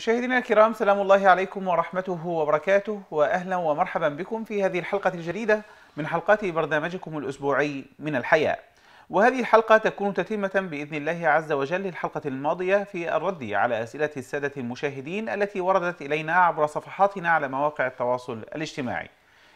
مشاهدينا الكرام سلام الله عليكم ورحمته وبركاته واهلا ومرحبا بكم في هذه الحلقه الجديده من حلقات برنامجكم الاسبوعي من الحياه. وهذه الحلقه تكون تتمه باذن الله عز وجل للحلقه الماضيه في الرد على اسئله الساده المشاهدين التي وردت الينا عبر صفحاتنا على مواقع التواصل الاجتماعي.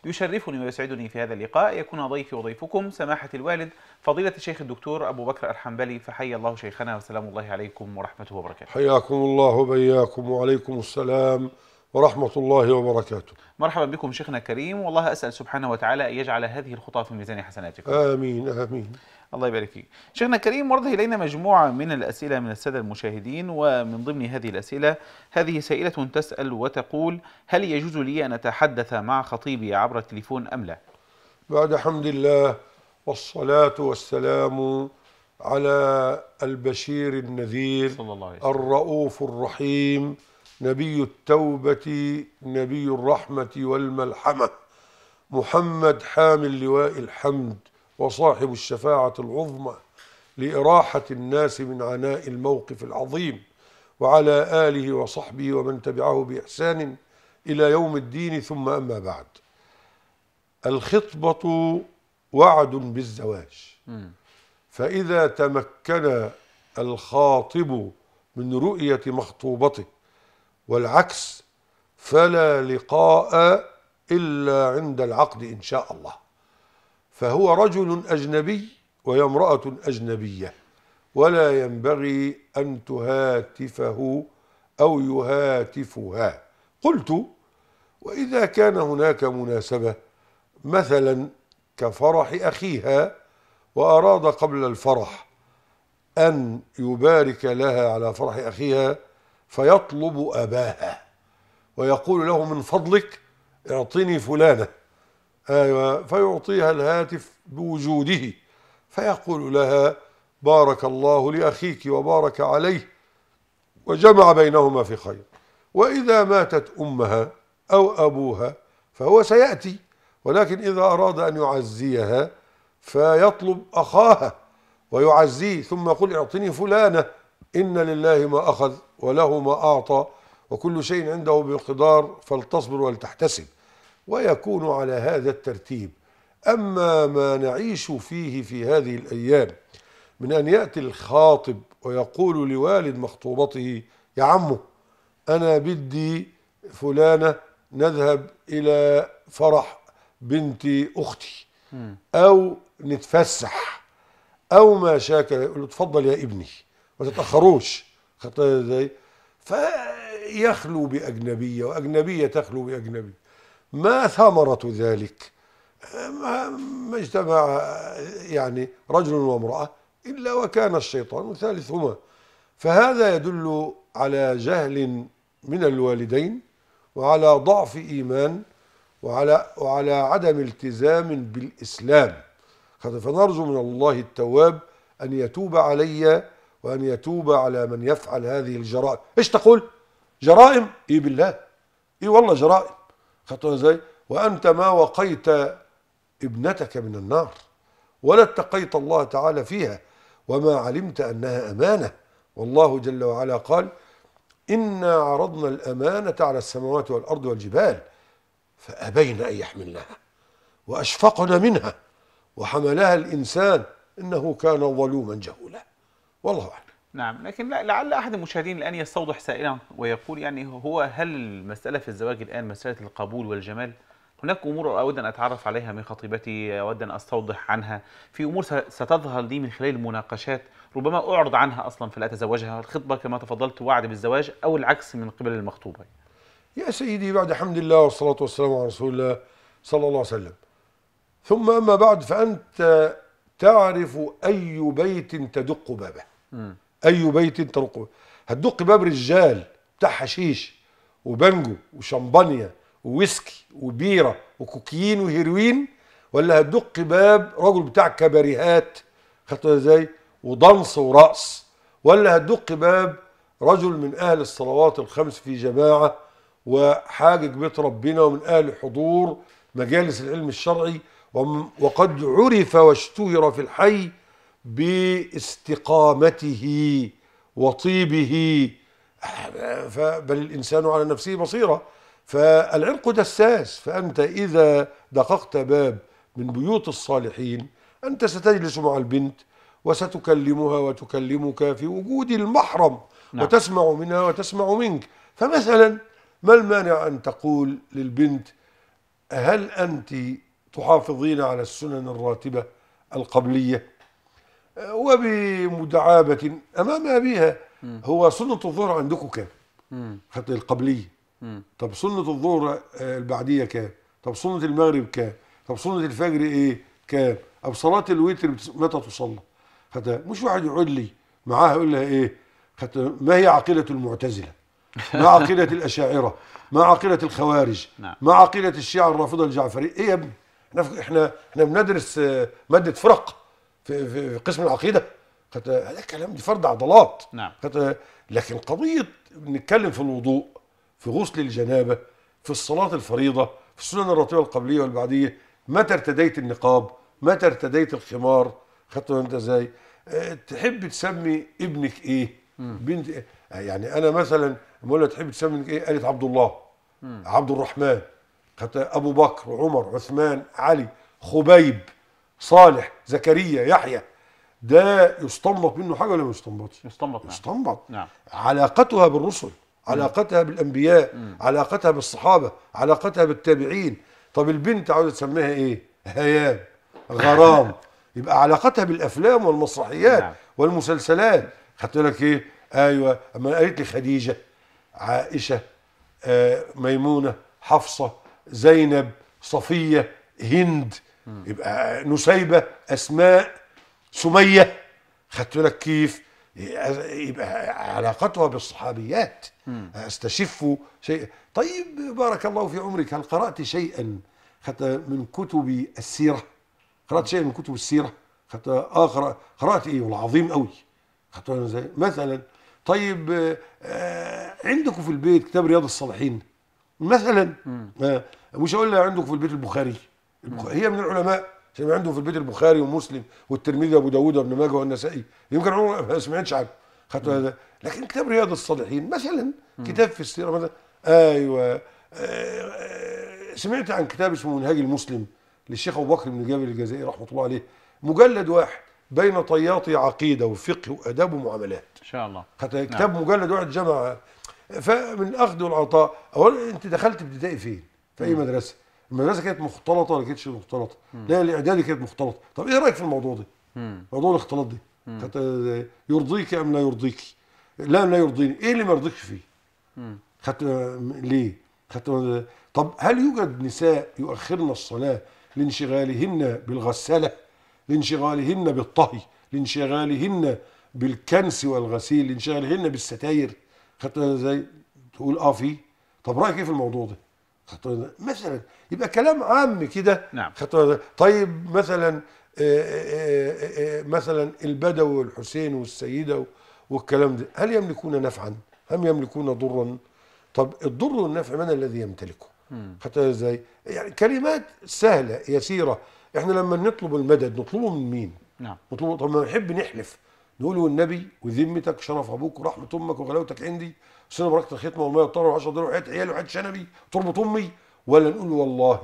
يشرفني ويسعدني في هذا اللقاء يكون ضيفي وضيفكم سماحة الوالد فضيلة الشيخ الدكتور أبو بكر الحنبلي فحيا الله شيخنا وسلام الله عليكم ورحمته وبركاته حياكم الله وبياكم وعليكم السلام ورحمة الله وبركاته مرحبا بكم شيخنا الكريم والله أسأل سبحانه وتعالى أن يجعل هذه الخطى في ميزان حسناتكم آمين آمين الله يبارك فيك شيخنا الكريم ورد إلينا مجموعة من الأسئلة من السادة المشاهدين ومن ضمن هذه الأسئلة هذه سائلة تسأل وتقول هل يجوز لي أن أتحدث مع خطيبي عبر التليفون أم لا بعد حمد الله والصلاة والسلام على البشير النذير صلى الله عليه وسلم. الرؤوف الرحيم نبي التوبة نبي الرحمة والملحمة محمد حامل لواء الحمد وصاحب الشفاعة العظمى لإراحة الناس من عناء الموقف العظيم وعلى آله وصحبه ومن تبعه بإحسان إلى يوم الدين ثم أما بعد الخطبة وعد بالزواج فإذا تمكن الخاطب من رؤية مخطوبته والعكس فلا لقاء إلا عند العقد إن شاء الله فهو رجل أجنبي وهي امرأة أجنبية ولا ينبغي أن تهاتفه أو يهاتفها قلت وإذا كان هناك مناسبة مثلا كفرح أخيها وأراد قبل الفرح أن يبارك لها على فرح أخيها فيطلب أباها ويقول له من فضلك اعطني فلانة أيوة فيعطيها الهاتف بوجوده فيقول لها بارك الله لأخيك وبارك عليه وجمع بينهما في خير وإذا ماتت أمها أو أبوها فهو سيأتي ولكن إذا أراد أن يعزيها فيطلب أخاها ويعزيه ثم يقول اعطني فلانة إن لله ما أخذ وله ما أعطى وكل شيء عنده بمقدار فلتصبر ولتحتسب ويكون على هذا الترتيب أما ما نعيش فيه في هذه الأيام من أن يأتي الخاطب ويقول لوالد مخطوبته يا عمو أنا بدي فلانة نذهب إلى فرح بنت أختي أو نتفسح أو ما شاكل يقول له تفضل يا ابني ما تتأخروش خاطر فيخلو بأجنبية وأجنبية تخلو بأجنبية ما ثمرة ذلك؟ ما اجتمع يعني رجل وامرأة إلا وكان الشيطان ثالثهما فهذا يدل على جهل من الوالدين وعلى ضعف إيمان وعلى وعلى عدم التزام بالإسلام فنرجو من الله التواب أن يتوب عليّ وأن يتوب على من يفعل هذه الجرائم إيش تقول؟ جرائم إيه بالله إيه والله جرائم خطوة إزاي؟ وأنت ما وقيت ابنتك من النار ولا اتقيت الله تعالى فيها وما علمت أنها أمانة والله جل وعلا قال إنا عرضنا الأمانة على السماوات والأرض والجبال فأبين أن يحملنها وأشفقن منها وحملها الإنسان إنه كان ظلوما جهولا والله أعلم نعم لكن لعل أحد المشاهدين الآن يستوضح سائلا ويقول يعني هو هل المسألة في الزواج الآن مسألة القبول والجمال هناك امور اود ان اتعرف عليها من خطيبتي اود ان استوضح عنها في امور ستظهر لي من خلال المناقشات ربما اعرض عنها اصلا فلا اتزوجها الخطبه كما تفضلت وعد بالزواج او العكس من قبل المخطوبه يا سيدي بعد حمد الله والصلاه والسلام على رسول الله صلى الله عليه وسلم ثم اما بعد فانت تعرف اي بيت تدق بابه مم. اي بيت ترقه هتدق باب رجال بتاع حشيش وبنجو وشمبانيا وويسكي وبيره وكوكيين وهيروين ولا هتدق باب رجل بتاع كباريهات خدت ازاي ودنس ورقص ولا هتدق باب رجل من اهل الصلوات الخمس في جماعه وحاجج بيت ربنا ومن اهل حضور مجالس العلم الشرعي وقد عرف واشتهر في الحي باستقامته وطيبه بل الإنسان على نفسه بصيرة فالعرق دساس فأنت إذا دققت باب من بيوت الصالحين أنت ستجلس مع البنت وستكلمها وتكلمك في وجود المحرم نعم. وتسمع منها وتسمع منك فمثلا ما المانع أن تقول للبنت هل أنت تحافظين على السنن الراتبة القبلية وبمدعابة أمام أبيها هو سنة الظهر عندكم كام؟ حتى القبلية طب سنة الظهر آه، البعدية كام؟ طب سنة المغرب كام؟ طب سنة الفجر إيه؟ كام؟ طب صلاة الوتر متى تصلى؟ حتى مش واحد يقعد لي معاها يقول لها إيه؟ حتى ما هي عقيدة المعتزلة؟ ما عقيدة الأشاعرة؟ ما عقيدة الخوارج؟ نعم. ما عقيدة الشيعة الرافضة الجعفرية؟ إيه يا ابني؟ احنا احنا احنا بندرس آه، مادة فرق في, في قسم العقيده هذا كلام دي فرد عضلات نعم لكن قضيه بنتكلم في الوضوء في غسل الجنابه في الصلاه الفريضه في السنن الراتبه القبليه والبعديه متى ارتديت النقاب متى ارتديت الخمار خدته انت ازاي أه، تحب تسمي ابنك ايه بنت إيه؟ يعني انا مثلا بقول لها تحب تسمي ابنك ايه قالت عبد الله مم. عبد الرحمن خدت ابو بكر عمر عثمان علي خبيب صالح زكريا يحيى ده يستنبط منه حاجه ولا ما يستنبطش؟ يستنبط نعم يستنبط نعم علاقتها بالرسل علاقتها بالانبياء مم. علاقتها بالصحابه علاقتها بالتابعين طب البنت عاوزه تسميها ايه؟ هيام غرام يبقى علاقتها بالافلام والمسرحيات نعم. والمسلسلات خدت بالك ايه؟ ايوه اما قالت لي خديجه عائشه آه ميمونه حفصه زينب صفيه هند يبقى نسيبه اسماء سميه خدت لك كيف يبقى علاقتها بالصحابيات استشف شيء طيب بارك الله في عمرك هل قرات شيئا حتى من كتب السيره قرات شيئا من كتب السيره حتى اخر آه، قرات ايه والعظيم قوي زي مثلا طيب آه عندكم في البيت كتاب رياض الصالحين مثلا آه، مش هقول عندكم في البيت البخاري هي من العلماء زي ما عندهم في البيت البخاري ومسلم والترمذي وابو داوود وابن ماجه والنسائي يمكن عمر ما سمعتش عنه خدت هذا لكن كتاب رياض الصالحين مثلا كتاب في السيره مثلا ايوه آه، آه، سمعت عن كتاب اسمه منهاج المسلم للشيخ ابو بكر بن جابر الجزائري رحمه الله عليه مجلد واحد بين طياطي عقيده وفقه واداب ومعاملات ان شاء الله حتى نعم. كتاب نعم. مجلد واحد جمع فمن اخذ والعطاء اولا انت دخلت ابتدائي فين في اي مدرسه المدرسه كانت مختلطه ولا كانتش مختلطه؟ لا الاعدادي كانت مختلطه، طب ايه رايك في الموضوع ده؟ موضوع الاختلاط ده آه، يرضيك ام لا يرضيك؟ لا لا يرضيني، ايه اللي ما يرضيكش فيه؟ خدت آه، ليه؟ خدت آه، طب هل يوجد نساء يؤخرن الصلاه لانشغالهن بالغساله؟ لانشغالهن بالطهي، لانشغالهن بالكنس والغسيل، لانشغالهن بالستاير؟ خدت ازاي؟ تقول اه فيه طب رايك ايه في الموضوع ده؟ خطوة مثلا يبقى كلام عام كده نعم خطوة طيب مثلا آه، آه، آه، مثلا البدوي والحسين والسيدة والكلام ده هل يملكون نفعا أم يملكون ضرا طب الضر والنفع من الذي يمتلكه حتى ازاي يعني كلمات سهلة يسيرة احنا لما نطلب المدد نطلبه من مين نعم نطلبه طب ما نحب نحلف نقول والنبي وذمتك شرف ابوك ورحمه امك وغلاوتك عندي سنة بركه الختمه والميه والطهر و10 دول وحياه عيالي وحياه شنبي وتربط امي ولا نقول والله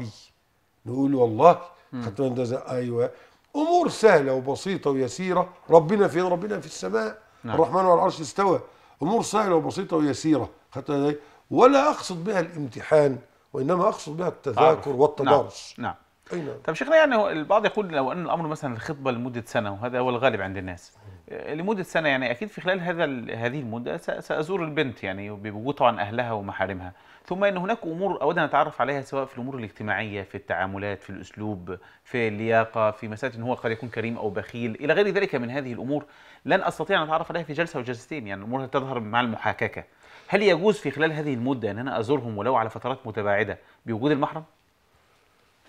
نقول والله ختمه ده ايوه امور سهله وبسيطه ويسيره ربنا فين ربنا في السماء نعم. الرحمن على العرش استوى امور سهله وبسيطه ويسيره ختمه ولا اقصد بها الامتحان وانما اقصد بها التذاكر عارف. والتدارس نعم, نعم. أي نعم. طب شيخنا يعني البعض يقول لو ان الامر مثلا الخطبه لمده سنه وهذا هو الغالب عند الناس لمده سنه يعني اكيد في خلال هذا هذه المده سازور البنت يعني بوجود طبعا اهلها ومحارمها ثم ان هناك امور اود ان اتعرف عليها سواء في الامور الاجتماعيه في التعاملات في الاسلوب في اللياقه في مساله ان هو قد يكون كريم او بخيل الى غير ذلك من هذه الامور لن استطيع ان اتعرف عليها في جلسه او جلستين يعني الامور تظهر مع المحاككه هل يجوز في خلال هذه المده ان انا ازورهم ولو على فترات متباعده بوجود المحرم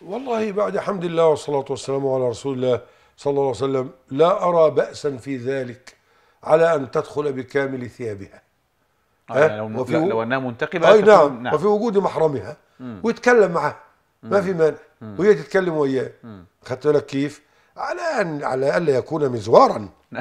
والله بعد حمد الله والصلاه والسلام على رسول الله صلى الله عليه وسلم لا أرى بأسا في ذلك على أن تدخل بكامل ثيابها آه، يعني لو, وفي لو أنها منتقبة أي نعم, نعم وفي وجود محرمها مم. ويتكلم معاه ما في مانع وهي تتكلم وياه خدت بالك كيف؟ على أن على ألا يكون مزوارا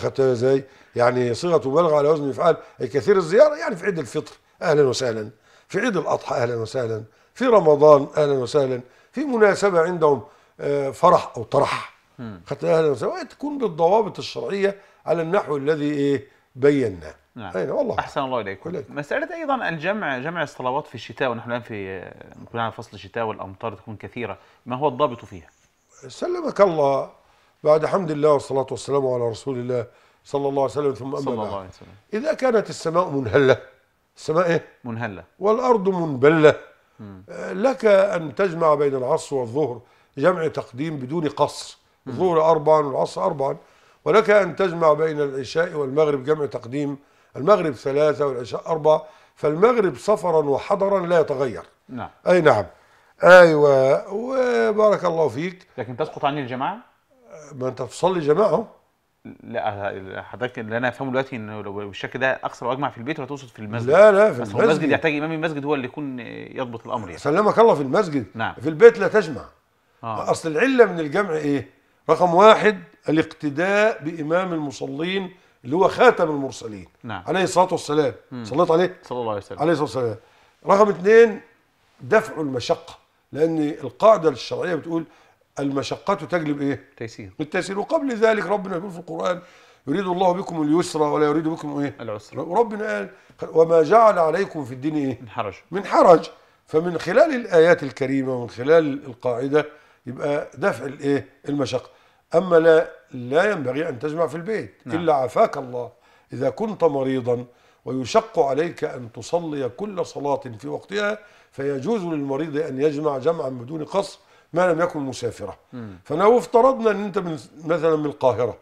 خدت ازاي؟ يعني صيغة مبالغة على وزن يفعل أي كثير الزيارة يعني في عيد الفطر أهلا وسهلا في عيد الأضحى أهلا وسهلا في رمضان أهلا وسهلا في مناسبة عندهم آه، فرح أو طرح خدت اهلا وسهلا تكون بالضوابط الشرعيه على النحو الذي ايه بيناه نعم والله احسن الله اليكم إليك. مساله ايضا الجمع جمع الصلوات في الشتاء ونحن الان في على فصل الشتاء والامطار تكون كثيره ما هو الضابط فيها سلمك الله بعد حمد الله والصلاه والسلام على رسول الله صلى الله عليه وسلم ثم اما صلى الله عليه وسلم اذا كانت السماء منهله السماء إيه؟ منهله والارض منبله مم. أه، لك ان تجمع بين العصر والظهر جمع تقديم بدون قصر الظهر أربعا والعصر أربعا ولك أن تجمع بين العشاء والمغرب جمع تقديم المغرب ثلاثة والعشاء أربعة فالمغرب سفرا وحضرا لا يتغير نعم أي نعم أيوة وبارك الله فيك لكن تسقط عني الجماعة؟ ما أنت تصلي جماعة لا حضرتك اللي انا افهمه دلوقتي انه لو بالشكل ده اقصر واجمع في البيت ولا تقصد في المسجد لا لا في بس المسجد المسجد يحتاج امام المسجد هو اللي يكون يضبط الامر يعني سلمك الله في المسجد نعم في البيت لا تجمع آه. اصل العله من الجمع ايه؟ رقم واحد الاقتداء بإمام المصلين اللي هو خاتم المرسلين نعم. عليه الصلاة والسلام مم. صليت عليه صلى الله عليه وسلم عليه الصلاة والسلام رقم اثنين دفع المشقة لأن القاعدة الشرعية بتقول المشقة تجلب إيه؟ التيسير التيسير وقبل ذلك ربنا يقول في القرآن يريد الله بكم اليسر ولا يريد بكم إيه؟ العسر وربنا قال وما جعل عليكم في الدين إيه؟ من حرج من حرج فمن خلال الآيات الكريمة ومن خلال القاعدة يبقى دفع الإيه؟ المشقة أما لا, لا ينبغي أن تجمع في البيت نعم. إلا عافاك الله إذا كنت مريضا ويشق عليك أن تصلي كل صلاة في وقتها فيجوز للمريض أن يجمع جمعا بدون قصر ما لم يكن مسافرة فلو افترضنا أن أنت من مثلا من القاهرة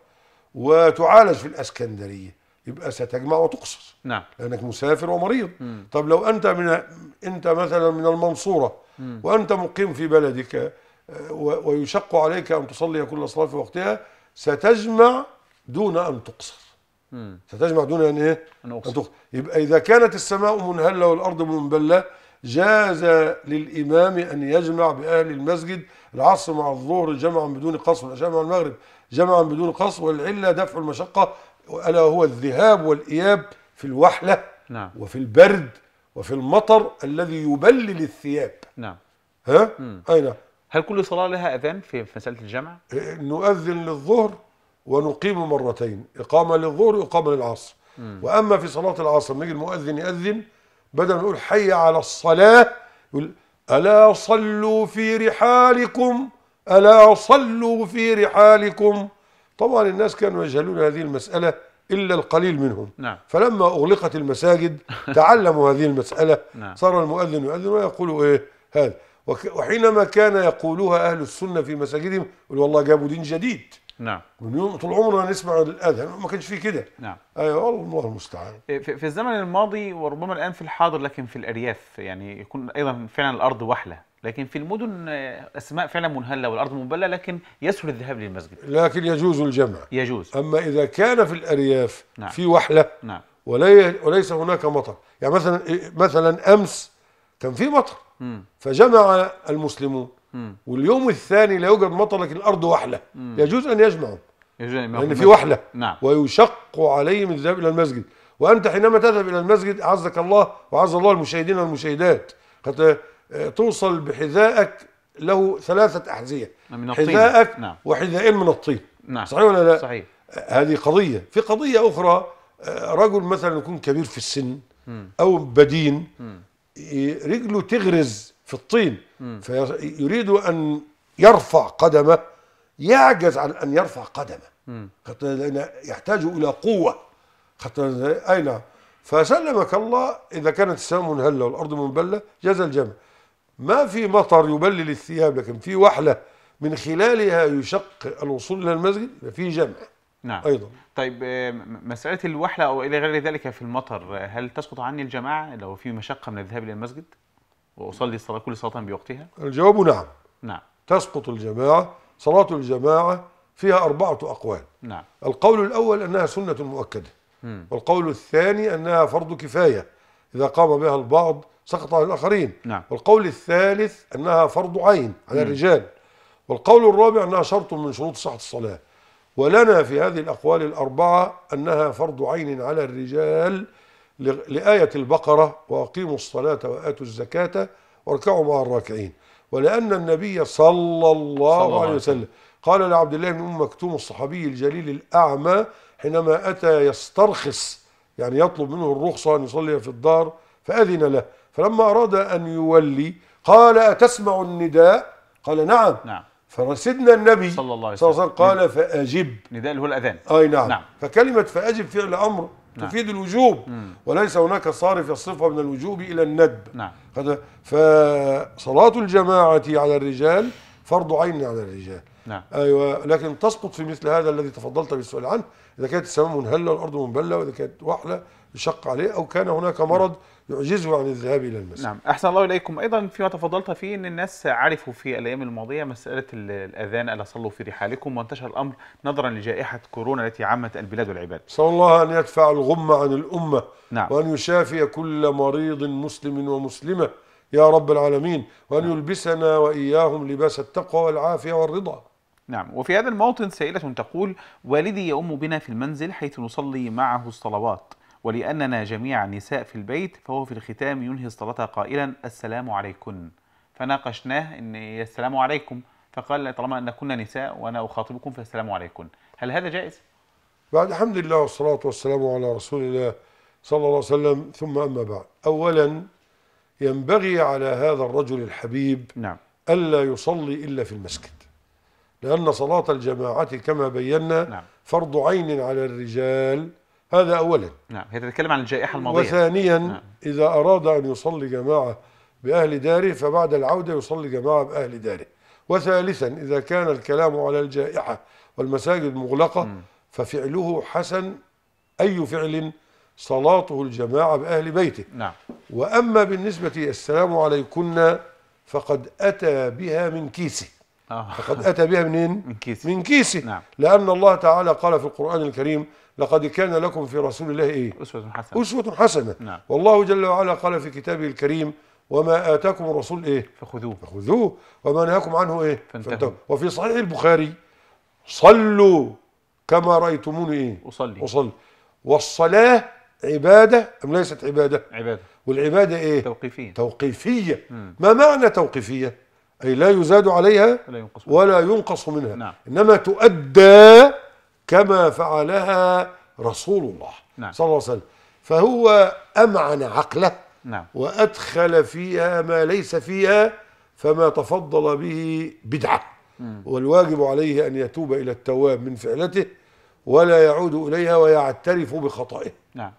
وتعالج في الاسكندريه يبقى ستجمع وتقصر نعم لانك مسافر ومريض مم. طب لو انت من انت مثلا من المنصوره مم. وانت مقيم في بلدك ويشق عليك أن تصلي كل صلاة في وقتها ستجمع دون أن تقصر مم. ستجمع دون يعني إيه؟ أن إيه؟ أن تقصر يبقى إذا كانت السماء منهلة والأرض منبلة جاز للإمام أن يجمع بأهل المسجد العصر مع الظهر جمعا بدون قصر والعشاء مع المغرب جمعا بدون قصر والعلة دفع المشقة ألا هو الذهاب والإياب في الوحلة نعم. وفي البرد وفي المطر الذي يبلل الثياب نعم ها؟ نعم هل كل صلاة لها أذان في مسألة الجمع؟ نؤذن للظهر ونقيم مرتين إقامة للظهر وإقامة للعصر مم. وأما في صلاة العصر نجي المؤذن يأذن بدل ما يقول حي على الصلاة يقول ألا صلوا في رحالكم ألا صلوا في رحالكم طبعا الناس كانوا يجهلون هذه المسألة إلا القليل منهم نعم. فلما أغلقت المساجد تعلموا هذه المسألة نعم. صار المؤذن يؤذن ويقول إيه هذا وحينما كان يقولها أهل السنة في مساجدهم يقول والله جابوا دين جديد نعم من يوم طول عمرنا نسمع الاذان ما كانش فيه كده نعم ايوه الله المستعان إيه، في الزمن الماضي وربما الان في الحاضر لكن في الارياف يعني يكون ايضا فعلا الارض وحله لكن في المدن آه، اسماء فعلا منهله والارض مبلله لكن يسهل الذهاب للمسجد لكن يجوز الجمع يجوز اما اذا كان في الارياف نعم. في وحله نعم وليس هناك مطر يعني مثلا إيه، مثلا امس كان في مطر مم. فجمع المسلمون مم. واليوم الثاني لا يوجد مطر لكن الارض وحله مم. يجوز ان يجمعوا لان في نعم. وحله نعم. ويشق عليهم الذهاب الى المسجد وانت حينما تذهب الى المسجد اعزك الله وعز الله المشاهدين والمشاهدات قد آه، توصل بحذائك له ثلاثه احذيه من الطين. حذائك نعم. وحذائين من الطين نعم. صحيح ولا لا صحيح آه، هذه قضيه في قضيه اخرى آه، رجل مثلا يكون كبير في السن او بدين رجله تغرز في الطين فيريد ان يرفع قدمه يعجز عن ان يرفع قدمه لان يحتاج الى قوه اي نعم فسلمك الله اذا كانت السماء منهله والارض منبله جاز الجمع ما في مطر يبلل الثياب لكن في وحله من خلالها يشق الوصول الى المسجد ففي جمع نعم ايضا طيب آه، مساله الوحله او الى غير ذلك في المطر هل تسقط عني الجماعه لو في مشقه من الذهاب الى المسجد واصلي الصلاه كل صلاه بوقتها الجواب نعم نعم تسقط الجماعه صلاه الجماعه فيها اربعه اقوال نعم القول الاول انها سنه مؤكده والقول الثاني انها فرض كفايه اذا قام بها البعض سقط عن الاخرين نعم والقول الثالث انها فرض عين على الرجال والقول الرابع انها شرط من شروط صحه الصلاه ولنا في هذه الأقوال الأربعة أنها فرض عين على الرجال لآية البقرة وأقيموا الصلاة وآتوا الزكاة واركعوا مع الراكعين ولأن النبي صلى الله, صلى عليه وسلم قال لعبد الله بن أم مكتوم الصحابي الجليل الأعمى حينما أتى يسترخص يعني يطلب منه الرخصة أن يصلي في الدار فأذن له فلما أراد أن يولي قال أتسمع النداء قال نعم, نعم فسيدنا النبي صلى الله عليه وسلم قال فأجب نداء اللي هو الأذان أي نعم. نعم فكلمة فأجب فعل أمر نعم. تفيد الوجوب مم. وليس هناك صارف يصرفها من الوجوب إلى الندب نعم. فصلاة الجماعة على الرجال فرض عين على الرجال نعم. أيوة لكن تسقط في مثل هذا الذي تفضلت بالسؤال عنه إذا كانت السماء منهلة والأرض منبلة وإذا كانت وحلة يشق عليه أو كان هناك مرض يعجزه عن الذهاب إلى المسجد نعم أحسن الله إليكم أيضا فيما تفضلت فيه أن الناس عرفوا في الأيام الماضية مسألة الأذان ألا صلوا في رحالكم وانتشر الأمر نظرا لجائحة كورونا التي عمت البلاد والعباد صلى الله أن يدفع الغم عن الأمة نعم. وأن يشافي كل مريض مسلم ومسلمة يا رب العالمين وأن نعم. يلبسنا وإياهم لباس التقوى والعافية والرضا نعم وفي هذا الموطن سائلة تقول والدي يؤم بنا في المنزل حيث نصلي معه الصلوات ولأننا جميعا نساء في البيت فهو في الختام ينهي الصلاة قائلا السلام عليكن فناقشناه أن السلام عليكم فقال طالما أن كنا نساء وأنا أخاطبكم فالسلام عليكن هل هذا جائز؟ بعد الحمد لله والصلاة والسلام على رسول الله صلى الله عليه وسلم ثم أما بعد أولا ينبغي على هذا الرجل الحبيب نعم. ألا يصلي إلا في المسجد لأن صلاة الجماعة كما بينا نعم. فرض عين على الرجال هذا أولا نعم هي تتكلم عن الجائحة الماضية وثانيا نعم. إذا أراد أن يصلي جماعة بأهل داره فبعد العودة يصلي جماعة بأهل داره وثالثا إذا كان الكلام على الجائحة والمساجد مغلقة م. ففعله حسن أي فعل صلاته الجماعة بأهل بيته نعم. وأما بالنسبة السلام عليكن فقد أتى بها من كيسه آه. فقد أتى بها منين؟ من كيسه من كيسه نعم. لأن الله تعالى قال في القرآن الكريم لقد كان لكم في رسول الله إيه؟ أسوة حسنة أسوة حسنة نعم. والله جل وعلا قال في كتابه الكريم وما آتاكم الرسول إيه؟ فخذوه فخذوه وما نهاكم عنه إيه؟ فانتهوا وفي صحيح البخاري صلوا كما رأيتموني إيه؟ أصلي أصلي والصلاة عبادة أم ليست عبادة؟ عبادة والعبادة إيه؟ توقيفية توقيفية مم. ما معنى توقيفية؟ أي لا يزاد عليها ولا ينقص منها, ولا ينقص منها. نعم. إنما تؤدى كما فعلها رسول الله نعم. صلى الله عليه وسلم فهو أمعن عقله نعم. وأدخل فيها ما ليس فيها فما تفضل به بدعة مم. والواجب عليه أن يتوب إلى التواب من فعلته ولا يعود إليها ويعترف بخطئه نعم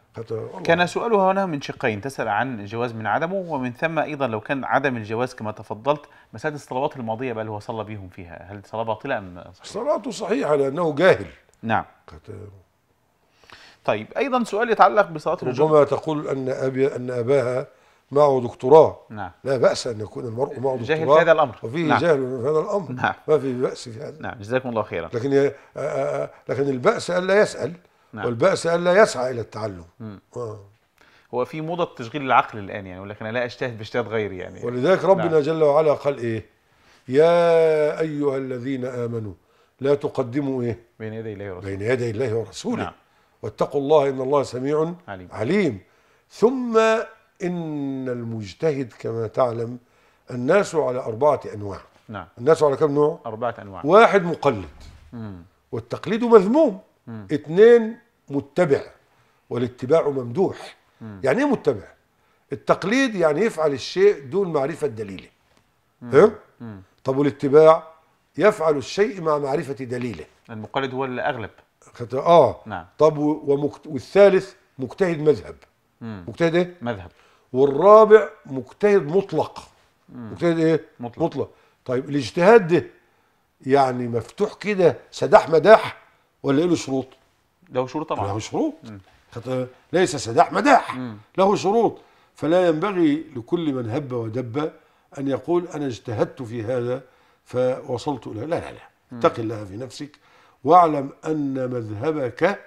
كان سؤالها هنا من شقين تسأل عن الجواز من عدمه ومن ثم أيضا لو كان عدم الجواز كما تفضلت مسألة الصلوات الماضية بل هو صلى بهم فيها هل صلاة باطلة أم صحيحة؟ صلاته صحيحة لأنه جاهل نعم قتال طيب ايضا سؤال يتعلق بصلاه الجمعه ربما تقول ان ابي ان اباها معه دكتوراه نعم لا باس ان يكون المرء معه دكتوراه جاهل في هذا الامر وفيه نعم. جاهل في هذا الامر نعم. ما في باس في هذا نعم جزاكم الله خيرا لكن ي... لكن الباس الا يسال نعم. والباس الا يسعى الى التعلم آه. هو في موضه تشغيل العقل الان يعني ولكن لا اجتهد باجتهاد غيري يعني ولذلك ربنا نعم. جل وعلا قال ايه يا ايها الذين امنوا لا تقدموا ايه بين يدي الله ورسوله بين يدي الله ورسوله نعم. واتقوا الله ان الله سميع عليم, عليم. ثم ان المجتهد كما تعلم الناس على اربعه انواع نعم الناس على كم نوع اربعه انواع واحد مقلد مم. والتقليد مذموم مم. اثنين متبع والاتباع ممدوح مم. يعني ايه متبع التقليد يعني يفعل الشيء دون معرفه دليله ها طب والاتباع يفعل الشيء مع معرفة دليله المقلد هو الأغلب اه نعم طب ومكت... والثالث مجتهد مذهب مم. مجتهد ايه؟ مذهب والرابع مجتهد مطلق مم. مجتهد ايه؟ مطلق. مطلق طيب الاجتهاد ده يعني مفتوح كده سداح مداح ولا إيه له شروط؟ له شروط طبعا له شروط خط... ليس سداح مداح مم. له شروط فلا ينبغي لكل من هب ودب ان يقول انا اجتهدت في هذا فوصلت إلى لا لا لا اتق الله في نفسك واعلم أن مذهبك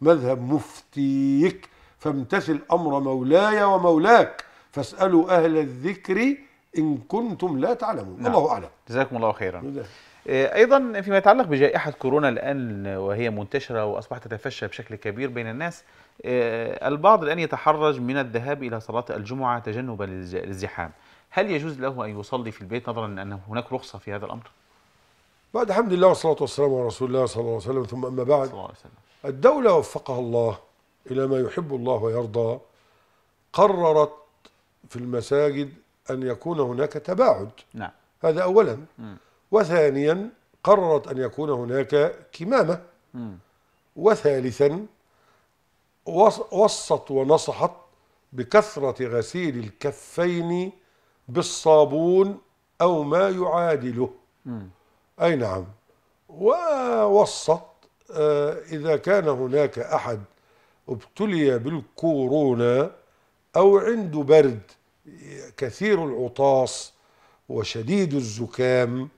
مذهب مفتيك فامتثل أمر مولاي ومولاك فاسألوا أهل الذكر إن كنتم لا تعلمون نعم. الله أعلم جزاكم الله خيرا آه، ايضا فيما يتعلق بجائحه كورونا الان وهي منتشره واصبحت تتفشى بشكل كبير بين الناس آه، البعض الان يتحرج من الذهاب الى صلاه الجمعه تجنبا للزحام هل يجوز له أن يصلي في البيت نظرا لأن هناك رخصة في هذا الأمر؟ بعد الحمد لله والصلاة والسلام على رسول الله صلى الله عليه وسلم ثم أما بعد صلى الله عليه وسلم. الدولة وفقها الله إلى ما يحب الله ويرضى قررت في المساجد أن يكون هناك تباعد نعم. هذا أولا م. وثانيا قررت أن يكون هناك كمامة م. وثالثا وصت ونصحت بكثرة غسيل الكفين بالصابون أو ما يعادله م. أي نعم ووسط آه، إذا كان هناك أحد ابتلي بالكورونا أو عنده برد كثير العطاس وشديد الزكام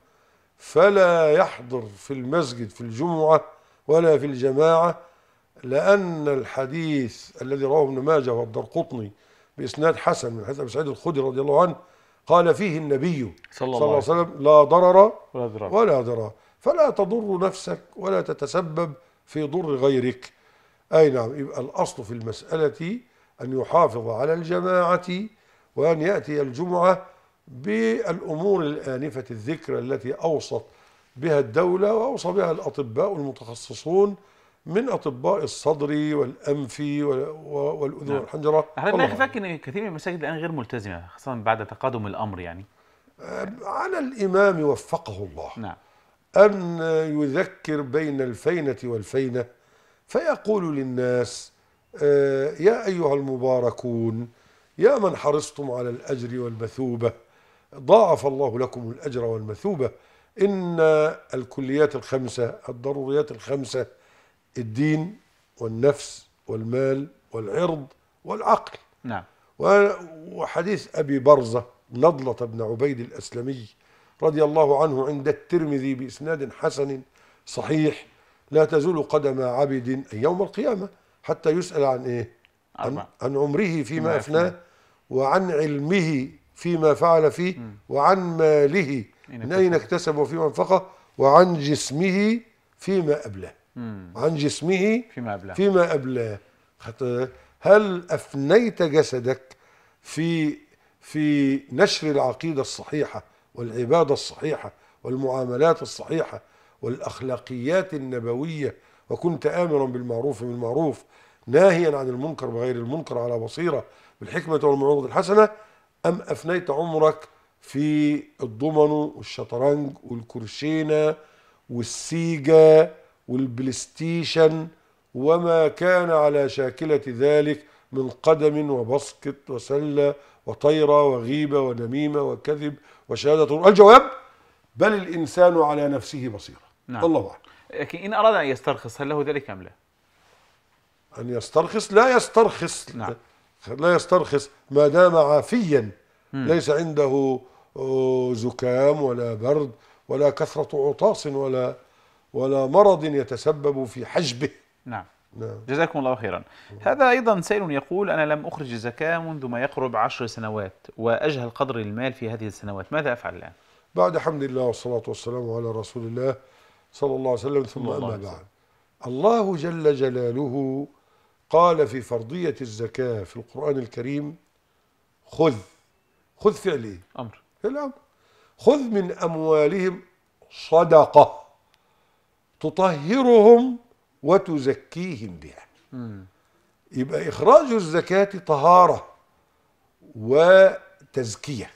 فلا يحضر في المسجد في الجمعة ولا في الجماعة لأن الحديث الذي رواه ابن ماجه والدرقطني بإسناد حسن من حديث أبي سعيد الخدري رضي الله عنه قال فيه النبي صلى الله, صلى الله عليه وسلم لا ضرر ولا ضرر, ولا ضرار فلا تضر نفسك ولا تتسبب في ضر غيرك أي نعم يبقى الأصل في المسألة أن يحافظ على الجماعة وأن يأتي الجمعة بالأمور الآنفة الذكر التي أوصت بها الدولة وأوصى بها الأطباء المتخصصون من اطباء الصدر والانف والاذن نعم. والحنجره حضرتك ما يخفاك ان كثير من المساجد الان غير ملتزمه خاصه بعد تقادم الامر يعني على الامام وفقه الله نعم ان يذكر بين الفينه والفينه فيقول للناس آه، يا ايها المباركون يا من حرصتم على الاجر والمثوبه ضاعف الله لكم الاجر والمثوبه ان الكليات الخمسه الضروريات الخمسه الدين والنفس والمال والعرض والعقل نعم وحديث أبي برزة نضلة بن عبيد الأسلمي رضي الله عنه عند الترمذي بإسناد حسن صحيح لا تزول قدم عبد يوم القيامة حتى يسأل عن إيه عن, عن عمره فيما أفناه وعن علمه فيما فعل فيه وعن ماله من أين اكتسب وفيما انفقه وعن جسمه فيما أبلاه عن جسمه فيما أبلاه فيما أبلاه هل أفنيت جسدك في في نشر العقيدة الصحيحة والعبادة الصحيحة والمعاملات الصحيحة والأخلاقيات النبوية وكنت آمرا بالمعروف بالمعروف ناهيا عن المنكر بغير المنكر على بصيرة بالحكمة والموعظة الحسنة أم أفنيت عمرك في الضمن والشطرنج والكرشينة والسيجة والبلايستيشن وما كان على شاكلة ذلك من قدم وبسكت وسلة وطيرة وغيبة ونميمة وكذب وشهادة الجواب بل الإنسان على نفسه بصيرة نعم. الله أعلم لكن إن أراد أن يسترخص هل له ذلك أم لا؟ أن يسترخص لا يسترخص نعم. لا يسترخص ما دام عافيا مم. ليس عنده آه، زكام ولا برد ولا كثرة عطاس ولا ولا مرض يتسبب في حجبه نعم نعم. جزاكم الله خيرا هذا أيضا سائل يقول أنا لم أخرج الزكاة منذ ما يقرب عشر سنوات وأجهل قدر المال في هذه السنوات ماذا أفعل الآن؟ بعد حمد الله والصلاة والسلام على رسول الله صلى الله عليه وسلم ثم أما بعد الله جل جلاله قال في فرضية الزكاة في القرآن الكريم خذ خذ فعل إيه؟ أمر الأمر خذ من أموالهم صدقة تطهرهم وتزكيهم بها يبقى إخراج الزكاة طهارة وتزكية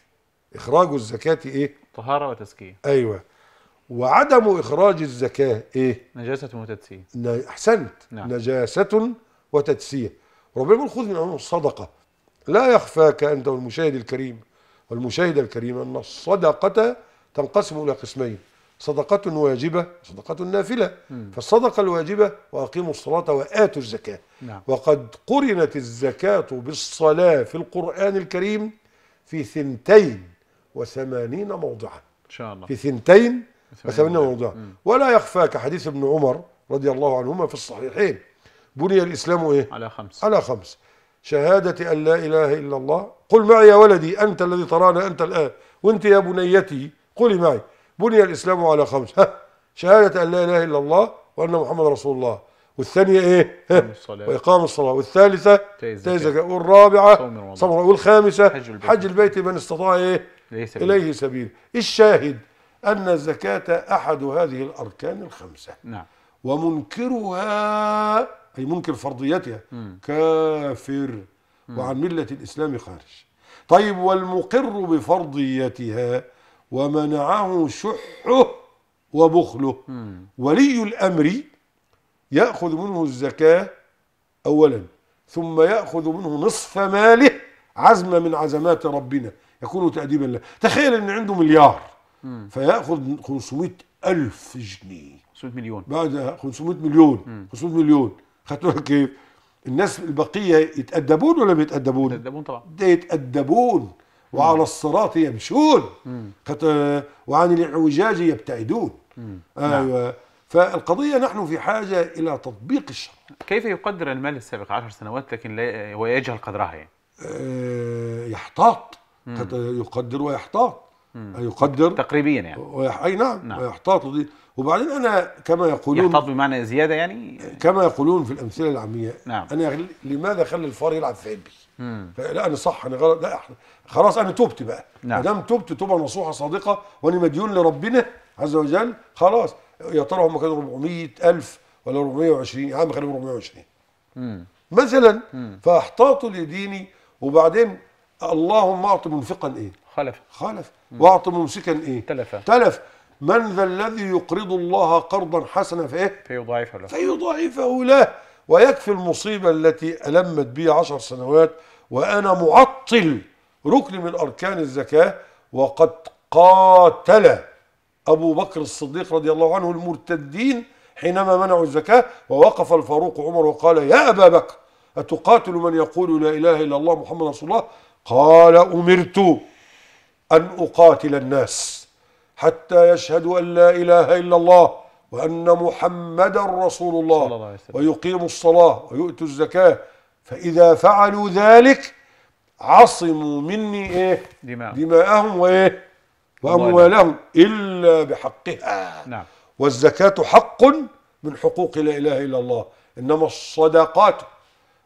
إخراج الزكاة إيه؟ طهارة وتزكية أيوة وعدم إخراج الزكاة إيه؟ نجاسة وتدسية أحسنت نعم. نجاسة وتدسية ربنا يقول خذ من الصدقة لا يخفاك أنت والمشاهد الكريم والمشاهدة الكريمة أن الصدقة تنقسم إلى قسمين صدقة واجبة صدقة نافلة م. فالصدقة الواجبة وأقيموا الصلاة وآتوا الزكاة نعم. وقد قرنت الزكاة بالصلاة في القرآن الكريم في ثنتين وثمانين موضعا إن شاء الله في ثنتين وثمانين موضعا ولا يخفاك حديث ابن عمر رضي الله عنهما في الصحيحين بني الإسلام إيه؟ على خمس على خمس شهادة أن لا إله إلا الله قل معي يا ولدي أنت الذي ترانا أنت الآن وأنت يا بنيتي قولي معي بني الإسلام على خمس ها شهادة أن لا إله إلا الله وأن محمد رسول الله والثانية إيه وإقام الصلاة والثالثة تيزك والرابعة صوم والخامسة حج البيت, حج البيت من استطاع إيه إليه سبيل الشاهد أن الزكاة أحد هذه الأركان الخمسة نعم ومنكرها أي منكر فرضيتها كافر وعن ملة الإسلام خارج طيب والمقر بفرضيتها ومنعه شحه وبخله ولي الأمر يأخذ منه الزكاة أولا ثم يأخذ منه نصف ماله عزمة من عزمات ربنا يكون تأديبا له تخيل أن عنده مليار فيأخذ 500 ألف جنيه 500 مليون بعد 500 مليون 500 مليون خدتوها كيف؟ الناس البقية يتأدبون ولا ما يتأدبون؟ يتأدبون طبعا ده يتأدبون وعلى الصراط يمشون وعن الاعوجاج يبتعدون ايوه نعم. فالقضية نحن في حاجة إلى تطبيق الشرع كيف يقدر المال السابق عشر سنوات لكن لا ويجهل قدرها يعني؟ آه، يحتاط يقدر ويحتاط يقدر تقريبيا يعني ويح... أي نعم, نعم. ويحتاط دي. وبعدين أنا كما يقولون يحتاط بمعنى زيادة يعني كما يقولون في الأمثلة العامية نعم. أنا لماذا خلي الفار يلعب في عبي مم. لا انا صح انا غلط لا احنا خلاص انا تبت بقى نعم. ما دام تبت توبه نصوحه صادقه وانا مديون لربنا عز وجل خلاص يا ترى هم كانوا 400000 ولا 420 يا عم خلينا 420 مم. مثلا فاحتاطوا لديني وبعدين اللهم اعط منفقا ايه خلف خلف واعط ممسكا ايه تلف تلف من ذا الذي يقرض الله قرضا حسنا فايه فيضاعفه له فيضاعفه له ويكفي المصيبة التي ألمت بي عشر سنوات وأنا معطل ركن من أركان الزكاة وقد قاتل أبو بكر الصديق رضي الله عنه المرتدين حينما منعوا الزكاة ووقف الفاروق عمر وقال يا أبا بكر أتقاتل من يقول لا إله إلا الله محمد رسول الله قال أمرت أن أقاتل الناس حتى يشهدوا أن لا إله إلا الله وأن محمدا رسول الله ويقيموا الصلاة ويؤتوا الزكاة فإذا فعلوا ذلك عصموا مني إيه دماءهم, دماءهم وإيه وأموالهم إلا بحقها نعم. والزكاة حق من حقوق لا إله إلا الله إنما الصدقات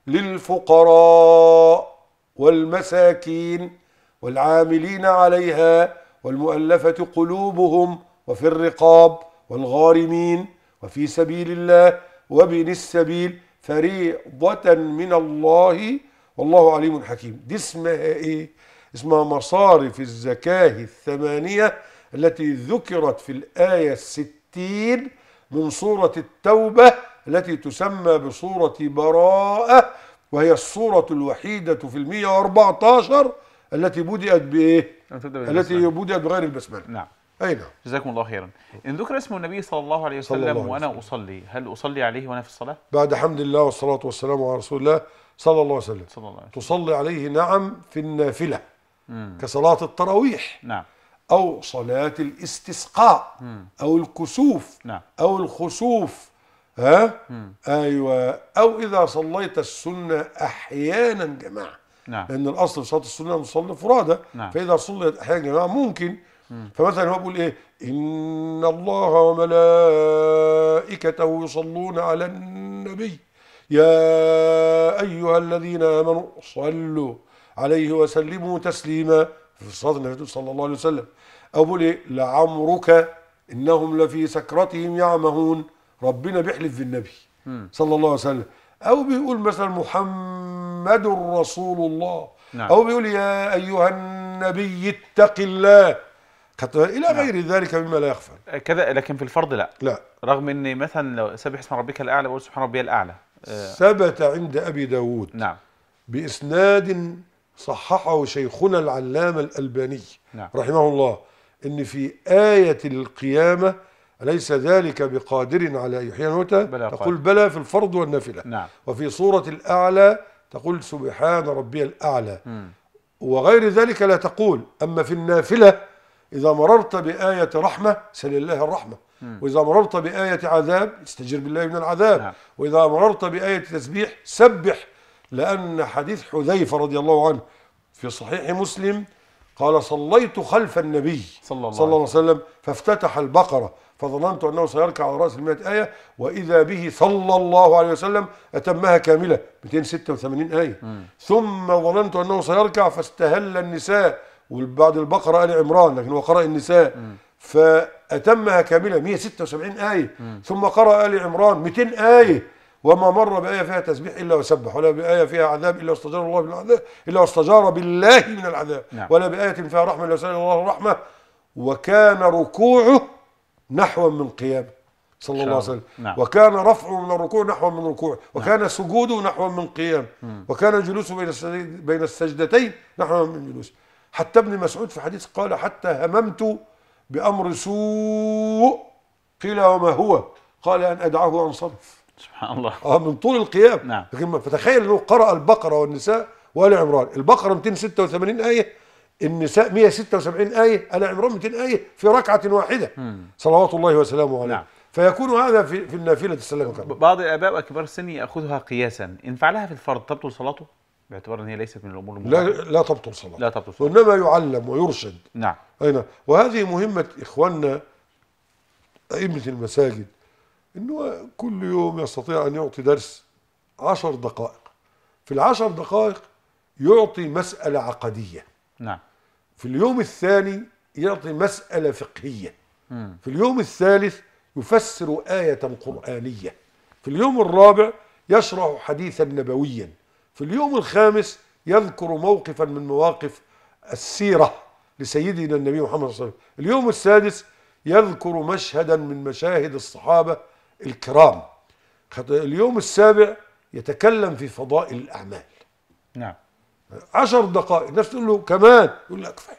للفقراء والمساكين والعاملين عليها والمؤلفة قلوبهم وفي الرقاب والغارمين وفي سبيل الله وابن السبيل فريضة من الله والله عليم حكيم دي اسمها ايه اسمها مصارف الزكاة الثمانية التي ذكرت في الآية الستين من سورة التوبة التي تسمى بصورة براءة وهي الصورة الوحيدة في المية واربعة عشر التي بدأت بإيه؟ التي بدأت بغير البسملة نعم اي نعم جزاكم الله خيرا ان ذكر اسم النبي صلى الله عليه وسلم الله عليه وسلم. وانا اصلي هل اصلي عليه وانا في الصلاه بعد حمد الله والصلاه والسلام على رسول الله صلى الله عليه وسلم صلى الله عليه وسلم. تصلي عليه نعم في النافله مم. كصلاه التراويح نعم او صلاه الاستسقاء مم. او الكسوف نعم. او الخسوف ها مم. ايوه او اذا صليت السنه احيانا جماعه نعم. لان الاصل في صلاه السنه نصلي فرادى نعم. فاذا صليت احيانا جماعه ممكن فمثلا هو بيقول ايه ان الله وملائكته يصلون على النبي يا ايها الذين امنوا صلوا عليه وسلموا تسليما في صدر النبي صلى الله عليه وسلم او بيقول ايه لعمرك انهم لفي سكرتهم يعمهون ربنا بيحلف بالنبي صلى الله عليه وسلم او بيقول مثلا محمد رسول الله نعم. او بيقول يا ايها النبي اتق الله قتل الى نعم. غير ذلك مما لا يخفى أه، كذا لكن في الفرض لا لا رغم ان مثلا لو سبح اسم ربك الاعلى وقول سبحان ربي الاعلى أه. ثبت عند ابي داود نعم باسناد صححه شيخنا العلامه الالباني نعم. رحمه الله ان في ايه القيامه أليس ذلك بقادر على يحيي الموتى تقول بلى في الفرض والنافلة نعم. وفي صورة الأعلى تقول سبحان ربي الأعلى م. وغير ذلك لا تقول أما في النافلة إذا مررت بآية رحمة سل الله الرحمة وإذا مررت بآية عذاب استجر بالله من العذاب نعم. وإذا مررت بآية تسبيح سبح لأن حديث حذيفة رضي الله عنه في صحيح مسلم قال صليت خلف النبي صلى الله, صلى الله عليه وسلم فافتتح البقرة فظننت أنه سيركع على رأس المئة آية وإذا به صلى الله عليه وسلم أتمها كاملة 286 آية ثم ظننت أنه سيركع فاستهل النساء وبعد البقرة آل عمران لكن هو قرأ النساء م. فأتمها كاملة 176 آية م. ثم قرأ آل عمران 200 آية وما مر بآية فيها تسبيح إلا وسبح ولا بآية فيها عذاب إلا واستجار الله العذاب إلا واستجار بالله من العذاب نعم. ولا بآية فيها رحمة إلا وسأل الله الرحمة وكان ركوعه نحوا من قيامه صلى الله عليه وسلم نعم. وكان رفعه من الركوع نحو من ركوع نعم. وكان نعم. سجوده نحو من قيام م. وكان جلوسه بين بين السجدتين نحو من جلوسه حتى ابن مسعود في حديث قال حتى هممت بأمر سوء قيل وما هو قال أن أدعه وأنصرف سبحان الله اه من طول القيام نعم لكن فتخيل أنه قرأ البقرة والنساء وآل عمران البقرة 286 آية النساء 176 آية آل عمران 200 آية في ركعة واحدة صلوات الله وسلامه عليه نعم. فيكون هذا في, في النافلة السلام بعض الآباء وكبار السن يأخذها قياسا إن فعلها في الفرض تبطل صلاته؟ باعتبار ان هي ليست من الامور لا لا تبطل صلاه لا تبطل صلاه وانما يعلم ويرشد نعم اي نعم وهذه مهمه اخواننا ائمه المساجد انه كل يوم يستطيع ان يعطي درس عشر دقائق في العشر دقائق يعطي مساله عقديه نعم في اليوم الثاني يعطي مساله فقهيه م. في اليوم الثالث يفسر ايه قرانيه في اليوم الرابع يشرح حديثا نبويا في اليوم الخامس يذكر موقفا من مواقف السيرة لسيدنا النبي محمد صلى الله عليه وسلم اليوم السادس يذكر مشهدا من مشاهد الصحابة الكرام اليوم السابع يتكلم في فضائل الأعمال نعم عشر دقائق الناس تقول له كمان يقول لك كفايه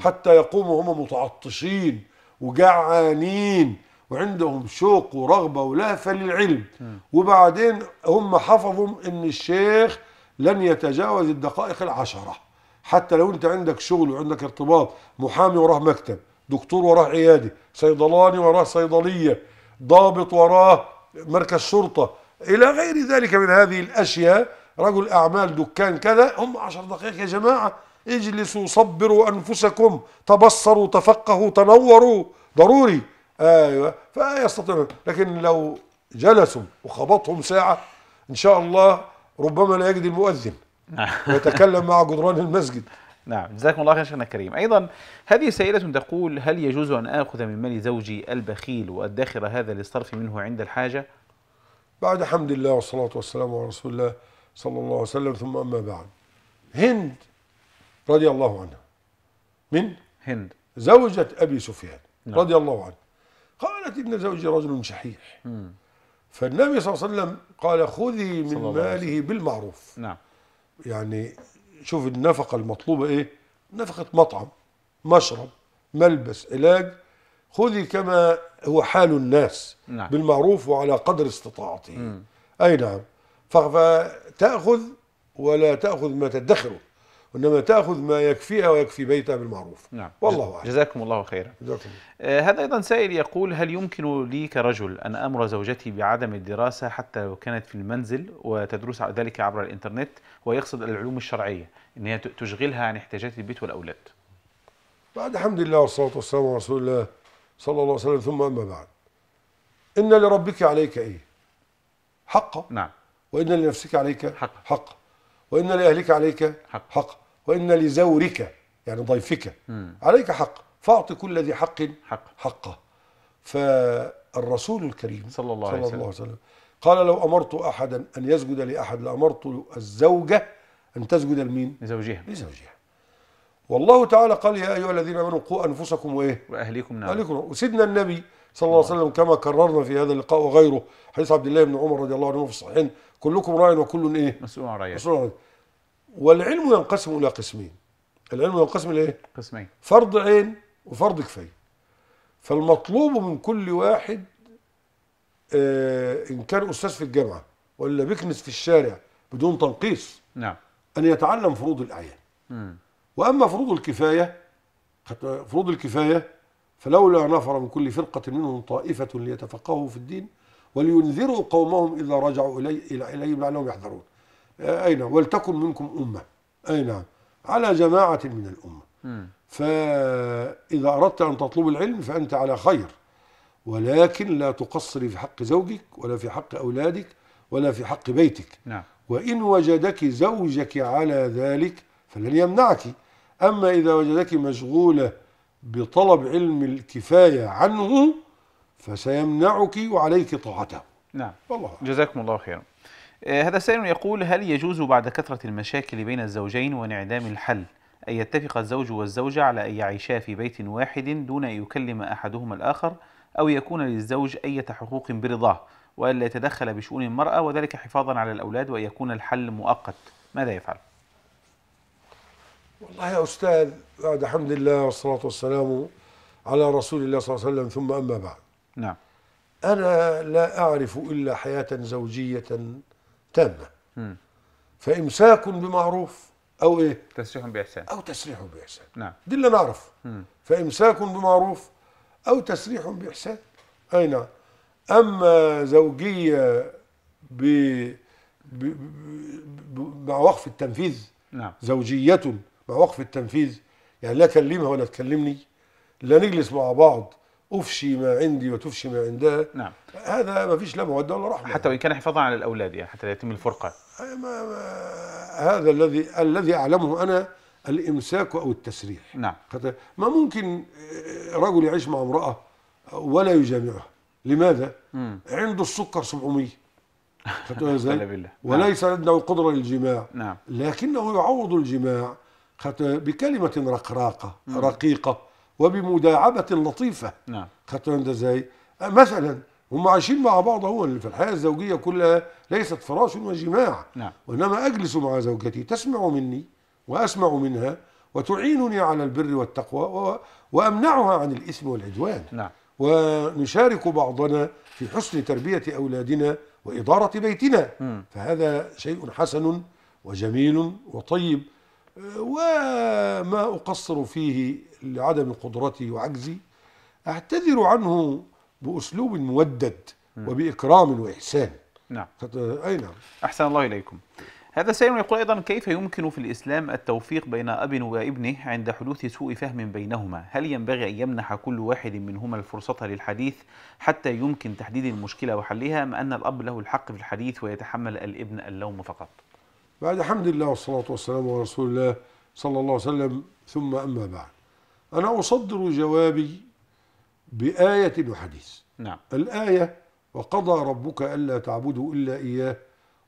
حتى يقوموا هم متعطشين وجعانين وعندهم شوق ورغبه ولهفه للعلم وبعدين هم حفظوا ان الشيخ لن يتجاوز الدقائق العشرة حتى لو انت عندك شغل وعندك ارتباط محامي وراه مكتب دكتور وراه عيادة صيدلاني وراه صيدلية ضابط وراه مركز شرطة إلى غير ذلك من هذه الأشياء رجل أعمال دكان كذا هم عشر دقائق يا جماعة اجلسوا صبروا أنفسكم تبصروا تفقهوا تنوروا ضروري ايوه فيستطيعون لكن لو جلسوا وخبطهم ساعه ان شاء الله ربما لا يجد المؤذن ويتكلم مع جدران المسجد نعم جزاكم الله خير شيخنا الكريم أيضا هذه سائلة تقول هل يجوز أن آخذ من مال زوجي البخيل وأدخر هذا للصرف منه عند الحاجة بعد حمد الله والصلاة والسلام على رسول الله صلى الله عليه وسلم ثم أما بعد هند رضي الله عنها من؟ هند زوجة أبي سفيان نعم. رضي الله عنه قالت إن زوجي رجل شحيح مم. فالنبي صلى الله عليه وسلم قال خذي من ماله بالمعروف نعم يعني شوف النفقة المطلوبة ايه نفقة مطعم مشرب ملبس علاج خذي كما هو حال الناس نعم. بالمعروف وعلى قدر استطاعته اي نعم فتاخذ ولا تاخذ ما تدخره وانما تاخذ ما يكفيها ويكفي بيتها بالمعروف نعم والله اعلم جزاكم الله خيرا جزاكم الله. آه هذا ايضا سائل يقول هل يمكن لي كرجل ان امر زوجتي بعدم الدراسه حتى لو كانت في المنزل وتدرس ذلك عبر الانترنت ويقصد العلوم الشرعيه ان هي تشغلها عن احتياجات البيت والاولاد بعد الحمد لله والصلاه والسلام على رسول الله صلى الله عليه وسلم ثم اما بعد ان لربك عليك ايه حقا نعم وان لنفسك عليك حقا حق وان لاهلك عليك حقا حق. وإن لزورك يعني ضيفك عليك حق فأعط كل ذي حق حق حقه فالرسول الكريم صلى الله, صلى الله عليه وسلم قال لو أمرت أحدا أن يسجد لأحد لأمرت الزوجة أن تسجد لمين؟ لزوجها لزوجها والله تعالى قال يا أيها الذين آمنوا قوا أنفسكم وإيه؟ وأهليكم نارا أهليكم وسيدنا النبي صلى الله عليه وسلم كما كررنا في هذا اللقاء وغيره حديث عبد الله بن عمر رضي الله عنه في الصحيحين كلكم راع وكل ايه؟ مسؤول عن رعيته والعلم ينقسم الى قسمين العلم ينقسم الى ايه قسمين فرض عين وفرض كفايه فالمطلوب من كل واحد آه ان كان استاذ في الجامعه ولا بيكنس في الشارع بدون تنقيص نعم ان يتعلم فروض الاعيان واما فروض الكفايه فروض الكفايه فلولا نفر من كل فرقه منهم طائفه ليتفقهوا في الدين ولينذروا قومهم اذا رجعوا الي اليهم لعلهم يحذرون أي نعم ولتكن منكم أمة أي نعم على جماعة من الأمة فإذا أردت أن تطلب العلم فأنت على خير ولكن لا تقصري في حق زوجك ولا في حق أولادك ولا في حق بيتك نعم. وإن وجدك زوجك على ذلك فلن يمنعك أما إذا وجدك مشغولة بطلب علم الكفاية عنه فسيمنعك وعليك طاعته نعم والله جزاكم الله خيرا آه، هذا سائل يقول هل يجوز بعد كثرة المشاكل بين الزوجين وانعدام الحل أن يتفق الزوج والزوجة على أن يعيشا في بيت واحد دون أن يكلم أحدهما الآخر أو يكون للزوج أي حقوق برضاه وألا يتدخل بشؤون المرأة وذلك حفاظا على الأولاد وأن يكون الحل مؤقت ماذا يفعل؟ والله يا أستاذ بعد الحمد لله والصلاة والسلام على رسول الله صلى الله عليه وسلم ثم أما بعد نعم أنا لا أعرف إلا حياة زوجية تامة فإمساك بمعروف أو إيه؟ تسريح بإحسان أو تسريح بإحسان نعم دي اللي نعرف فإمساك بمعروف أو تسريح بإحسان أي نعم أما زوجية ب... مع وقف التنفيذ نعم زوجية مع وقف التنفيذ يعني لا كلمها ولا تكلمني لا نجلس مع بعض افشي ما عندي وتفشي ما عندها نعم هذا ما فيش لا موده ولا رحمه حتى وان كان حفاظا على الاولاد يعني حتى لا يتم الفرقه ما ما هذا الذي الذي اعلمه انا الامساك او التسريح نعم حتى ما ممكن آه، رجل يعيش مع امراه ولا يجامعها لماذا؟ مم. عنده السكر 700 ازاي؟ وليس نعم. عنده قدره للجماع نعم لكنه يعوض الجماع بكلمه رقراقه رقيقه وبمداعبه لطيفه نعم خدت انت ازاي أه، مثلا هم عايشين مع بعض هو اللي في الحياه الزوجيه كلها ليست فراش وجماع نعم وانما اجلس مع زوجتي تسمع مني واسمع منها وتعينني على البر والتقوى وامنعها عن الاثم والعدوان نعم ونشارك بعضنا في حسن تربيه اولادنا واداره بيتنا م. فهذا شيء حسن وجميل وطيب وما أقصر فيه لعدم قدرتي وعجزي أعتذر عنه بأسلوب مودد وبإكرام وإحسان نعم أي نعم أحسن الله إليكم هذا سائل يقول أيضا كيف يمكن في الإسلام التوفيق بين أب وابنه عند حدوث سوء فهم بينهما هل ينبغي أن يمنح كل واحد منهما الفرصة للحديث حتى يمكن تحديد المشكلة وحلها أم أن الأب له الحق في الحديث ويتحمل الابن اللوم فقط بعد حمد الله والصلاة والسلام على رسول الله صلى الله عليه وسلم ثم أما بعد أنا أصدر جوابي بآية وحديث نعم الآية وقضى ربك ألا تعبدوا إلا إياه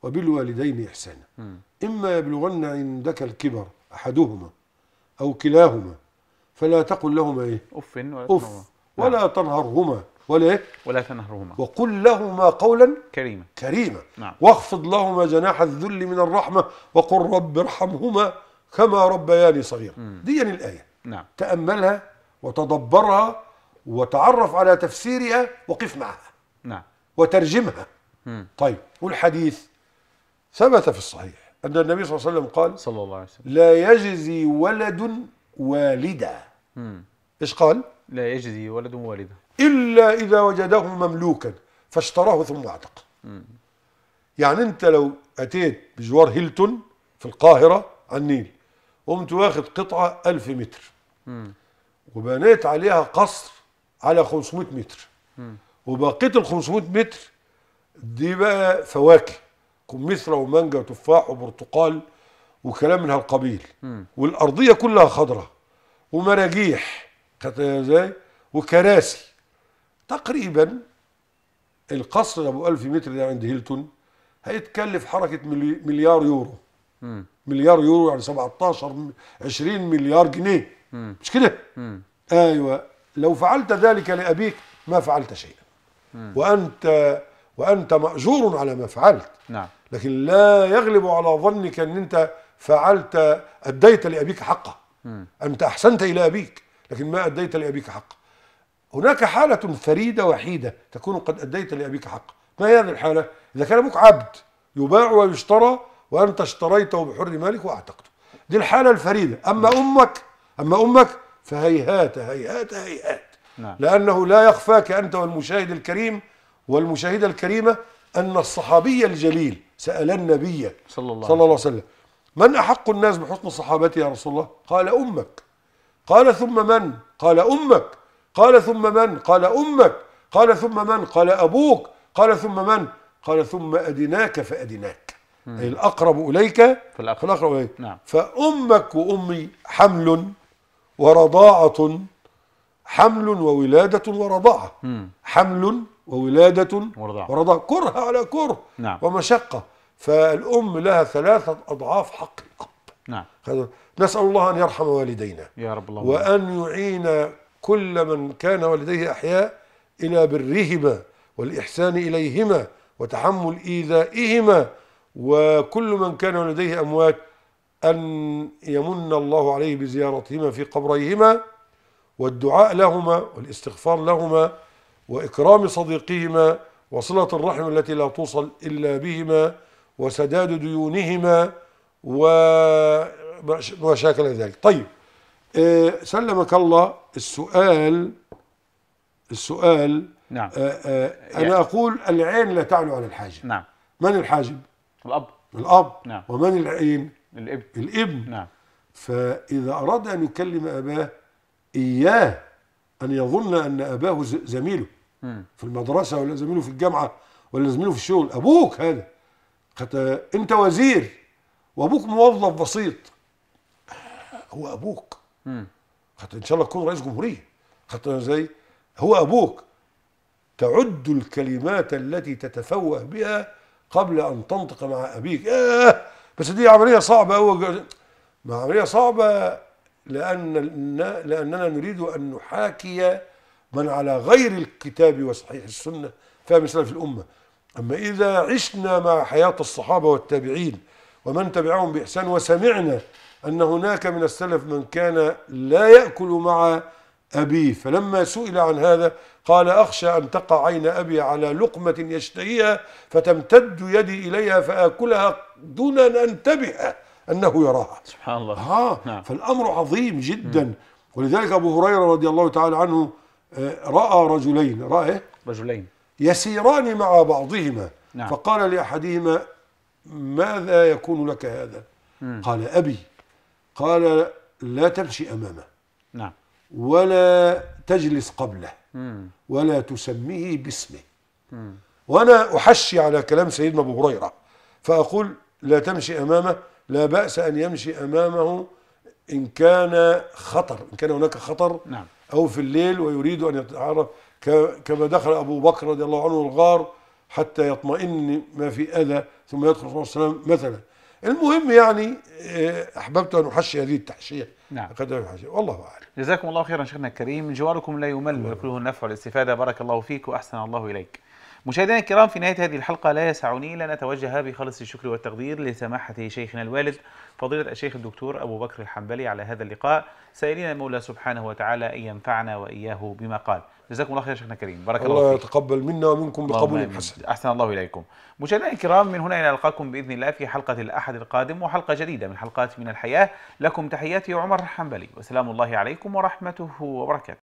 وبالوالدين إحسانا إما يبلغن عندك الكبر أحدهما أو كلاهما فلا تقل لهما إيه أف, ولا, أف ولا نعم. تنهرهما ولا ايه؟ ولا تنهرهما وقل لهما قولا كريما كريما نعم. واخفض لهما جناح الذل من الرحمه وقل رب ارحمهما كما ربياني صغيرا دي يعني الايه نعم تاملها وتدبرها وتعرف على تفسيرها وقف معها نعم وترجمها مم. طيب والحديث ثبت في الصحيح ان النبي صلى الله عليه وسلم قال صلى الله عليه وسلم لا يجزي ولد والدا ايش قال؟ لا يجزي ولد والدا إلا إذا وجده مملوكا فاشتراه ثم أعتق يعني أنت لو أتيت بجوار هيلتون في القاهرة على النيل قمت واخد قطعة ألف متر وبنيت عليها قصر على 500 متر م. وبقية ال 500 متر دي بقى فواكه كمثرى ومانجا وتفاح وبرتقال وكلام من هالقبيل والأرضية كلها خضراء ومراجيح ازاي وكراسي تقريبا القصر ابو 1000 متر ده عند هيلتون هيتكلف حركه مليار يورو مليار يورو يعني 17 20 مليار جنيه مش كده ايوه لو فعلت ذلك لابيك ما فعلت شيئا وانت وانت ماجور على ما فعلت نعم لكن لا يغلب على ظنك ان انت فعلت اديت لابيك حقه انت احسنت الى ابيك لكن ما اديت لابيك حقه هناك حالة فريدة وحيدة تكون قد أديت لأبيك حق ما هي هذه الحالة؟ إذا كان أبوك عبد يباع ويشترى وأنت اشتريته بحر مالك وأعتقته دي الحالة الفريدة أما نعم. أمك أما أمك فهيهات هيهات هيهات نعم. لأنه لا يخفاك أنت والمشاهد الكريم والمشاهدة الكريمة أن الصحابي الجليل سأل النبي صلى الله, صلى الله عليه وسلم من أحق الناس بحسن صحابتي يا رسول الله قال أمك قال ثم من قال أمك قال ثم من قال أمك قال ثم من قال أبوك قال ثم من قال ثم أدناك فأدناك مم. أي الأقرب إليك فالأقرب, فالأقرب إليك نعم. فأمك وأمي حمل ورضاعة حمل وولادة ورضاعة مم. حمل وولادة ورضاعة, ورضاعة. كره على كره نعم. ومشقة فالأم لها ثلاثة أضعاف حق الأب نعم. نسأل الله أن يرحم والدينا يا رب الله وأن يعين كل من كان والديه أحياء إلى برهما والإحسان إليهما وتحمل إيذائهما وكل من كان والديه أموات أن يمن الله عليه بزيارتهما في قبريهما والدعاء لهما والاستغفار لهما وإكرام صديقهما وصلة الرحم التي لا توصل إلا بهما وسداد ديونهما وما شاكل ذلك طيب آه، سلمك الله السؤال السؤال نعم آآ آه،, آه انا يعني. اقول العين لا تعلو على الحاجب نعم من الحاجب؟ الاب الاب نعم ومن العين؟ الابن الابن نعم فاذا اراد ان يكلم اباه اياه ان يظن ان اباه زميله في المدرسه ولا زميله في الجامعه ولا زميله في الشغل ابوك هذا انت وزير وابوك موظف بسيط هو ابوك حتى ان شاء الله تكون رئيس جمهوريه حتى زي هو ابوك تعد الكلمات التي تتفوه بها قبل ان تنطق مع ابيك آه بس دي عمليه صعبه هو ما عمليه صعبه لان لاننا نريد ان نحاكي من على غير الكتاب وصحيح السنه فهم سلف الامه اما اذا عشنا مع حياه الصحابه والتابعين ومن تبعهم باحسان وسمعنا أن هناك من السلف من كان لا يأكل مع أبيه فلما سئل عن هذا قال أخشى أن تقع عين أبي على لقمة يشتهيها فتمتد يدي إليها فآكلها دون أن أنتبه أنه يراها سبحان الله ها نعم. فالأمر عظيم جدا ولذلك أبو هريرة رضي الله تعالى عنه آه، رأى رجلين رأى إيه؟ رجلين يسيران مع بعضهما نعم. فقال لأحدهما ماذا يكون لك هذا مم. قال أبي قال لا تمشي امامه نعم ولا تجلس قبله ولا تسميه باسمه وانا احشي على كلام سيدنا ابو هريره فاقول لا تمشي امامه لا باس ان يمشي امامه ان كان خطر ان كان هناك خطر نعم. او في الليل ويريد ان يتعرف كما دخل ابو بكر رضي الله عنه الغار حتى يطمئن ما في اذى ثم يدخل صلى الله عليه وسلم مثلا المهم يعني آه، احببت ان احشي هذه التحشيه نعم قدر الحشيه والله اعلم جزاكم الله خيرا شيخنا الكريم جواركم لا يمل وكله النفع والاستفاده بارك الله فيك واحسن الله اليك مشاهدينا الكرام في نهايه هذه الحلقه لا يسعني الا ان اتوجه بخالص الشكر والتقدير لسماحه شيخنا الوالد فضيله الشيخ الدكتور ابو بكر الحنبلي على هذا اللقاء سائلين المولى سبحانه وتعالى ان ينفعنا واياه بما قال جزاكم الله خير شيخنا كريم بارك الله, الله فيك الله يتقبل منا ومنكم بقبول حسن احسن الله اليكم مشاهدينا الكرام من هنا الى القاكم باذن الله في حلقه الاحد القادم وحلقه جديده من حلقات من الحياه لكم تحياتي عمر الحنبلي وسلام الله عليكم ورحمته وبركاته